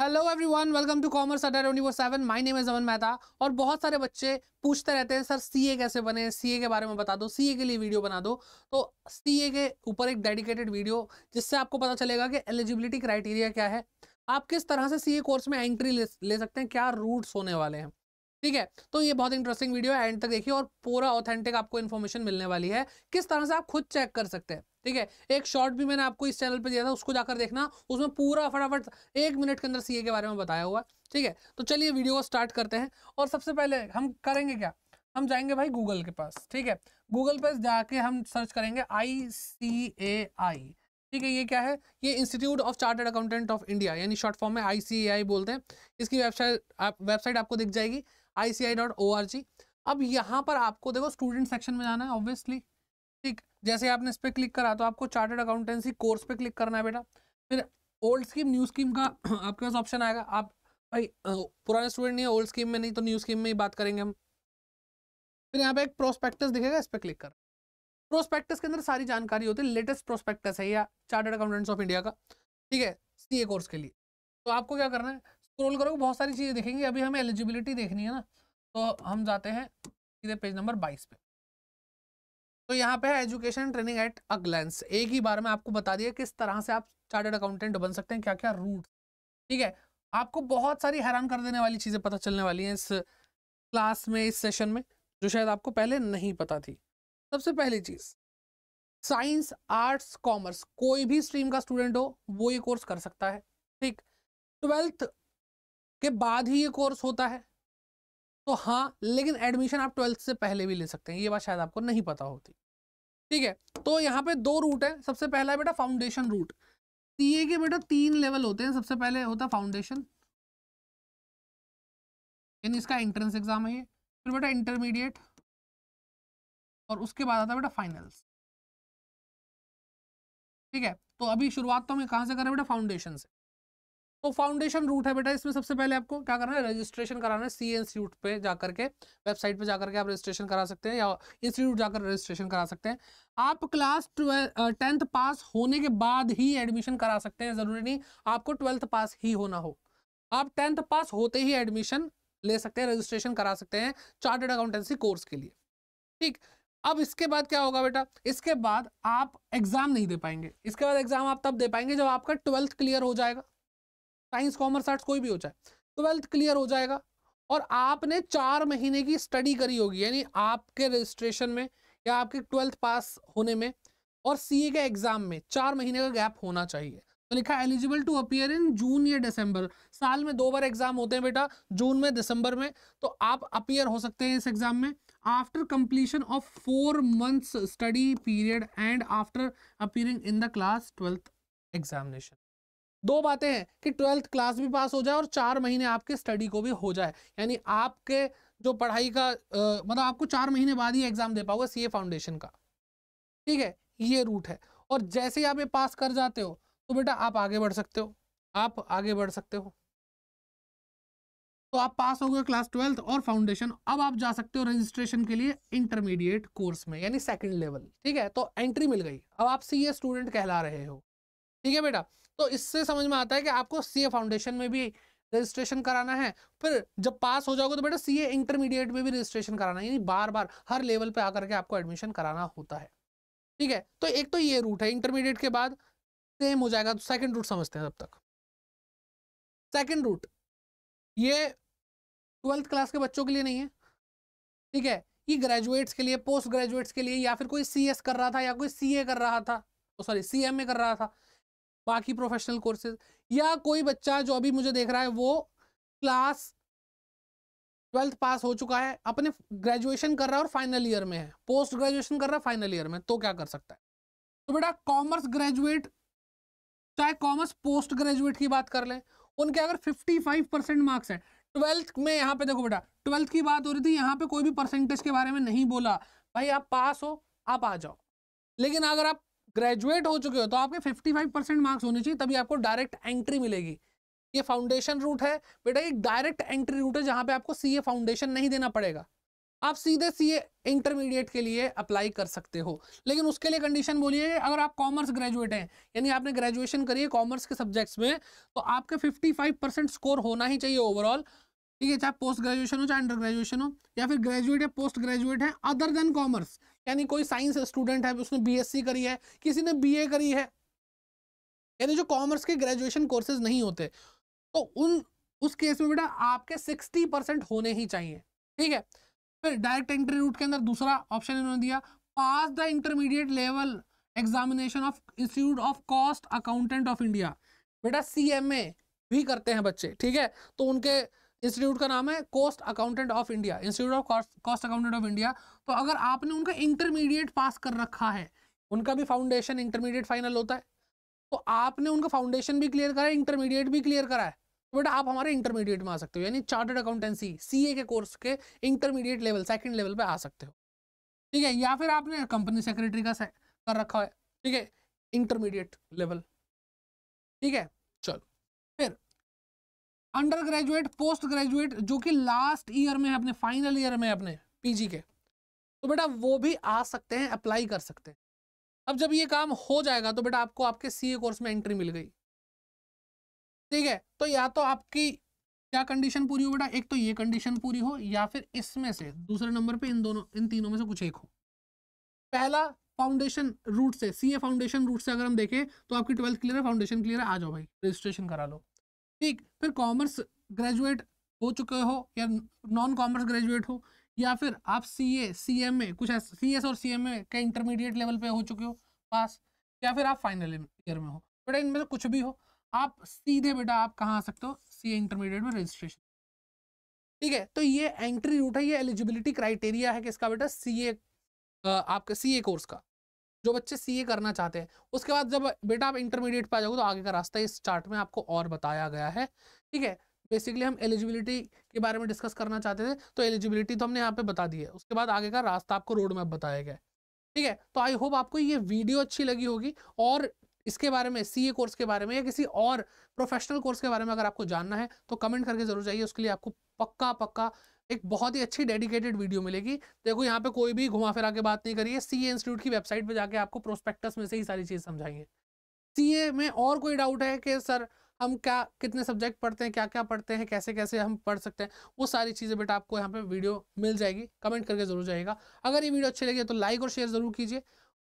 hello everyone welcome to commerce under twenty four seven my name is Aman Mehta और बहुत सारे बच्चे पूछते रहते हैं सर सीए कैसे बने सीए के बारे में बता दो सीए के लिए वीडियो बना दो तो सीए के ऊपर एक डेडिकेटेड वीडियो जिससे आपको पता चलेगा कि एलिजिबिलिटी क्राइटेरिया क्या है आप किस तरह से सीए कोर्स में एंट्री ले, ले सकते हैं क्या रूट्स होने वाले हैं ठीक है तो ये बहुत इंटरेस्टिंग वीडियो है एंड तक देखिए और पूरा ऑथेंटिक आपको इन्फॉर्मेशन मिलने वाली है किस तरह से आप खुद चेक कर सकते हैं ठीक है एक शॉर्ट भी मैंने आपको इस चैनल पर दिया था उसको जाकर देखना उसमें पूरा फटाफट एक मिनट के अंदर सीए के बारे में बताया हुआ ठीक है तो चलिए वीडियो को स्टार्ट करते हैं और सबसे पहले हम करेंगे क्या हम जाएंगे भाई गूगल के पास ठीक है गूगल पर जाके हम सर्च करेंगे आई सी ए आई ठीक है ये क्या है ये institute of chartered accountant of India यानी शॉर्ट फॉर्म में आई बोलते हैं इसकी वेबसाइट आप वेबसाइट आपको दिख जाएगी आई अब यहाँ पर आपको देखो स्टूडेंट सेक्शन में जाना है ऑब्वियसली ठीक जैसे आपने इस पर क्लिक करा तो आपको चार्टर्ड अकाउंटेंसी कोर्स पे क्लिक करना है बेटा फिर ओल्ड स्कीम न्यू स्कीम का आपके पास ऑप्शन आएगा आप भाई पुराने स्टूडेंट नहीं है ओल्ड स्कीम में नहीं तो न्यू स्कीम में ही बात करेंगे हम फिर यहाँ पे एक प्रोस्पेक्टस दिखेगा इस पर क्लिक कर प्रोस्पेक्टस के अंदर सारी जानकारी होती है लेटेस्ट प्रोस्पेक्टस है या चार्टर्ड अकाउंटेंट्स ऑफ इंडिया का ठीक है सी कोर्स के लिए तो आपको क्या करना है स्क्रोल करोगे बहुत सारी चीज़ें दिखेंगी अभी हमें एलिजिबिलिटी देखनी है ना तो हम जाते हैं सीधे पेज नंबर बाईस पे तो यहाँ पे एजुकेशन ट्रेनिंग एट अ एक ही बार में आपको बता दिया किस तरह से आप चार्टर्ड अकाउंटेंट बन सकते हैं क्या क्या रूट ठीक है आपको बहुत सारी हैरान कर देने वाली चीज़ें पता चलने वाली हैं इस क्लास में इस सेशन में जो शायद आपको पहले नहीं पता थी सबसे पहली चीज़ साइंस आर्ट्स कॉमर्स कोई भी स्ट्रीम का स्टूडेंट हो वो ये कोर्स कर सकता है ठीक ट्वेल्थ के बाद ही ये कोर्स होता है तो हाँ लेकिन एडमिशन आप ट्वेल्थ से पहले भी ले सकते हैं ये बात शायद आपको नहीं पता होती ठीक है तो यहाँ पे दो रूट है सबसे पहला है बेटा फाउंडेशन रूट ए के बेटा तीन लेवल होते हैं सबसे पहले होता है फाउंडेशन यानी इसका एंट्रेंस एग्जाम है ये फिर बेटा इंटरमीडिएट और उसके बाद आता है बेटा फाइनल्स ठीक है तो अभी शुरुआत तो हमें कहाँ से कर रहे हैं बेटा फाउंडेशन से तो फाउंडेशन रूट है बेटा इसमें सबसे पहले आपको क्या करना है रजिस्ट्रेशन कराना है सी इंस्टीट्यूट पे जाकर के वेबसाइट पे जाकर के आप रजिस्ट्रेशन करा सकते हैं या इंस्टीट्यूट जाकर रजिस्ट्रेशन करा सकते हैं आप क्लास टेंथ पास होने के बाद ही एडमिशन करा सकते हैं ज़रूरी नहीं आपको ट्वेल्थ पास ही होना हो आप टेंथ पास होते ही एडमिशन ले सकते हैं रजिस्ट्रेशन करा सकते हैं चार्टेड अकाउंटेंसी कोर्स के लिए ठीक अब इसके बाद क्या होगा बेटा इसके बाद आप एग्ज़ाम नहीं दे पाएंगे इसके बाद एग्ज़ाम आप तब दे पाएंगे जब आपका ट्वेल्थ क्लियर हो जाएगा साइंस कॉमर्स आर्ट्स कोई भी हो चाहे ट्वेल्थ क्लियर हो जाएगा और आपने चार महीने की स्टडी करी होगी यानी आपके रजिस्ट्रेशन में या आपके ट्वेल्थ पास होने में और सी के एग्जाम में चार महीने का गैप होना चाहिए तो लिखा eligible to appear in June या दिसंबर साल में दो बार एग्जाम होते हैं बेटा जून में दिसंबर में तो आप अपियर हो सकते हैं इस एग्जाम में after completion of four months study period and after appearing in the class twelfth examination दो बातें हैं कि ट्वेल्थ क्लास भी पास हो जाए और चार महीने आपके स्टडी को भी हो जाए यानी आपके जो पढ़ाई का आ, मतलब आपको चार महीने बाद ही एग्जाम दे पाओगे सीए फाउंडेशन का ठीक है ये रूट है और जैसे ही आप ये पास कर जाते हो तो बेटा आप आगे बढ़ सकते हो आप आगे बढ़ सकते हो तो आप पास हो गए क्लास ट्वेल्थ और फाउंडेशन अब आप जा सकते हो रजिस्ट्रेशन के लिए इंटरमीडिएट कोर्स में यानी सेकंड लेवल ठीक है तो एंट्री मिल गई अब आप सीए स्टूडेंट कहला रहे हो ठीक है बेटा तो इससे समझ में आता है कि आपको सी फाउंडेशन में भी रजिस्ट्रेशन कराना है फिर जब पास हो जाओगे तो बेटा सी इंटरमीडिएट में भी रजिस्ट्रेशन कराना है यानी बार बार हर लेवल पे आकर के आपको एडमिशन कराना होता है ठीक है तो एक तो ये रूट है इंटरमीडिएट के बाद सेम हो जाएगा तो सेकेंड रूट समझते हैं तब तक सेकेंड रूट ये ट्वेल्थ क्लास के बच्चों के लिए नहीं है ठीक है ये ग्रेजुएट्स के लिए पोस्ट ग्रेजुएट्स के लिए या फिर कोई सी कर रहा था या कोई सी कर रहा था सॉरी तो सी कर रहा था बाकी प्रोफेशनल कोर्सेज या कोई बच्चा जो अभी मुझे देख रहा है वो क्लास ट्वेल्थ पास हो चुका है अपने ग्रेजुएशन कर रहा है और फाइनल ईयर में है पोस्ट ग्रेजुएशन कर रहा है फाइनल ईयर में तो क्या कर सकता है तो बेटा कॉमर्स ग्रेजुएट चाहे कॉमर्स पोस्ट ग्रेजुएट की बात कर लें उनके अगर 55 परसेंट मार्क्स हैं ट्वेल्थ में यहाँ पे देखो बेटा ट्वेल्थ की बात हो रही थी यहाँ पे कोई भी परसेंटेज के बारे में नहीं बोला भाई आप पास हो आप आ जाओ लेकिन अगर आप ग्रेजुएट हो चुके हो तो आपके 55 परसेंट मार्क्स होने चाहिए तभी आपको डायरेक्ट एंट्री मिलेगी ये फाउंडेशन रूट है बेटा एक डायरेक्ट एंट्री रूट है जहाँ पे आपको सीए फाउंडेशन नहीं देना पड़ेगा आप सीधे सीए इंटरमीडिएट के लिए अप्लाई कर सकते हो लेकिन उसके लिए कंडीशन बोलिए अगर आप कॉमर्स ग्रेजुएट हैं यानी आपने ग्रेजुएशन करी है कॉमर्स के सब्जेक्ट्स में तो आपके 55 परसेंट स्कोर होना ही चाहिए ओवरऑल ठीक है चाहे पोस्ट ग्रेजुएशन हो चाहे अंडर ग्रेजुएशन हो या फिर ग्रेजुएट या पोस्ट ग्रेजुएट है अदर देन कॉमर्स यानी कोई साइंस स्टूडेंट है उसने बीएससी करी है किसी ने बीए करी है यानी जो कॉमर्स के ग्रेजुएशन कोर्सेज नहीं होते तो उन उस केस में बेटा आपके सिक्सटी परसेंट होने ही चाहिए ठीक है फिर डायरेक्ट एंट्री रूट के अंदर दूसरा ऑप्शन इन्होंने दिया pass the intermediate level examination of institute of cost accountant of India बेटा सी भी करते हैं बच्चे ठीक है तो उनके इंस्टीट्यूट का नाम है cost accountant of India institute of cost accountant of India तो अगर आपने उनका इंटरमीडिएट पास कर रखा है उनका भी फाउंडेशन इंटरमीडिएट फाइनल होता है तो आपने उनका फाउंडेशन भी क्लियर करा है इंटरमीडिएट भी क्लियर करा है तो बेटा आप हमारे इंटरमीडिएट में आ सकते हो यानी चार्टर्ड अकाउंटेंसी सी के कोर्स के इंटरमीडिएट लेवल सेकेंड लेवल पर आ सकते हो ठीक है या फिर आपने कंपनी सेक्रेटरी का से, कर रखा है ठीक है इंटरमीडिएट लेवल ठीक है चलो फिर अंडर ग्रेजुएट पोस्ट ग्रेजुएट जो कि लास्ट ईयर में है अपने फाइनल ईयर में अपने पीजी के तो बेटा वो भी आ सकते हैं अप्लाई कर सकते हैं अब जब ये काम हो जाएगा तो बेटा आपको आपके सीए कोर्स में एंट्री मिल गई ठीक है तो या तो आपकी क्या कंडीशन पूरी हो बेटा एक तो ये कंडीशन पूरी हो या फिर इसमें से दूसरे नंबर पे इन दोनों इन तीनों में से कुछ एक हो पहला फाउंडेशन रूट से सीए फाउंडेशन रूट से अगर हम देखें तो आपकी ट्वेल्थ क्लियर है फाउंडेशन क्लियर है आ जाओ भाई रजिस्ट्रेशन करा लो ठीक फिर कॉमर्स ग्रेजुएट हो चुके हो या नॉन कॉमर्स ग्रेजुएट हो या फिर आप सी ए सी एम ए कुछ सी एस और सी एम ए के इंटरमीडिएट लेवल पे हो चुके हो पास या फिर आप फाइनल ईयर में हो बेटा इनमें से कुछ भी हो आप सीधे बेटा आप कहाँ आ सकते हो सी ए इंटरमीडिएट में रजिस्ट्रेशन ठीक है तो ये एंट्री रूट है ये एलिजिबिलिटी क्राइटेरिया है किसका बेटा सी ए आपका सी ए कोर्स का जो बच्चे सी करना चाहते हैं उसके बाद जब बेटा आप इंटरमीडिएट पर आ जाओगे तो आगे का रास्ता इस चार्ट में आपको और बताया गया है ठीक है बेसिकली हम एलिजिबिलिटी के बारे में डिस्कस करना चाहते थे तो एलिजिबिलिटी तो हमने यहाँ पे बता दी है उसके बाद आगे का रास्ता आपको रोड मैप बताया गया ठीक है तो आई होप आपको ये वीडियो अच्छी लगी होगी और इसके बारे में सी कोर्स के बारे में या किसी और प्रोफेशनल कोर्स के बारे में अगर आपको जानना है तो कमेंट करके जरूर जाइए उसके लिए आपको पक्का पक्का एक बहुत ही अच्छी डेडिकेटेड वीडियो मिलेगी देखो यहाँ पे कोई भी घुमा फिरा के बात नहीं करिए सी ए इंस्टीट्यूट की वेबसाइट पे जाके आपको प्रोस्पेक्टस में से ही सारी चीज़ समझाएंगे सी ए में और कोई डाउट है कि सर हम क्या कितने सब्जेक्ट पढ़ते हैं क्या क्या पढ़ते हैं कैसे कैसे हम पढ़ सकते हैं वो सारी चीज़ें बेटा आपको यहाँ पे वीडियो मिल जाएगी कमेंट करके जरूर जाएगा अगर ये वीडियो अच्छी लगी तो लाइक और शेयर ज़रूर कीजिए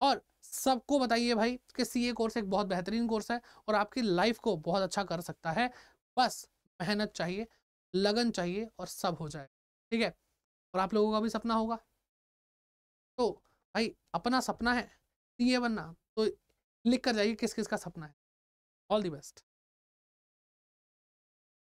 और सबको बताइए भाई कि सी कोर्स एक बहुत बेहतरीन कोर्स है और आपकी लाइफ को बहुत अच्छा कर सकता है बस मेहनत चाहिए लगन चाहिए और सब हो जाएगा ठीक है और आप लोगों का भी सपना होगा तो भाई अपना सपना है सी तो ए बनना तो लिख कर जाइए किस किस का सपना है ऑल दी बेस्ट